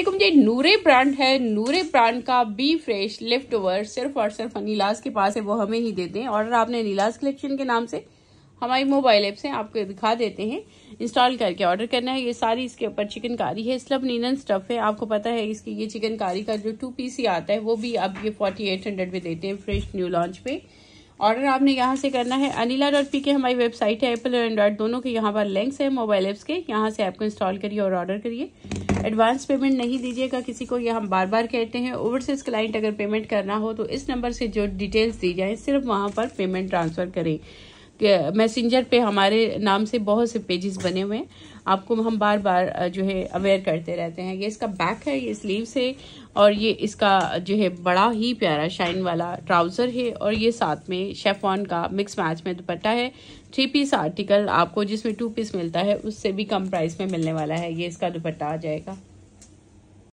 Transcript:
जी Noore brand है Noore brand का B fresh lift over सिर्फ और सिर्फ नीलाज के पास है वो हमें ही देते हैं ऑर्डर आपने नीलाज कलेक्शन के नाम से हमारी मोबाइल ऐप से आपको दिखा देते हैं इंस्टॉल करके ऑर्डर करना है ये सारी इसके ऊपर चिकनकारी है स्लब नीन स्टफ है आपको पता है इसकी ये चिकनकारी का जो टू पीस ही आता है वो भी आप ये फोर्टी एट हंड्रेड में देते हैं फ्रेश न्यू लॉन्च पे ऑर्डर आपने यहाँ से करना है अनिला डॉट पी के हमारी वेबसाइट है एप्पल और एंड्रॉयड दोनों के यहाँ पर लिंक्स है मोबाइल ऐप्स के यहाँ से आपको इंस्टॉल करिए और ऑर्डर करिए एडवांस पेमेंट नहीं दीजिएगा किसी को यह हम बार बार कहते हैं ओवरसीज क्लाइंट अगर पेमेंट करना हो तो इस नंबर से जो डिटेल्स दी जाए सिर्फ वहां पर पेमेंट ट्रांसफ़र करें मैसेंजर पे हमारे नाम से बहुत से पेजेस बने हुए हैं आपको हम बार बार जो है अवेयर करते रहते हैं ये इसका बैक है ये स्लीव्स है और ये इसका जो है बड़ा ही प्यारा शाइन वाला ट्राउज़र है और ये साथ में शेफॉन का मिक्स मैच में दुपट्टा है थ्री पीस आर्टिकल आपको जिसमें टू पीस मिलता है उससे भी कम प्राइस में मिलने वाला है ये इसका दुपट्टा आ जाएगा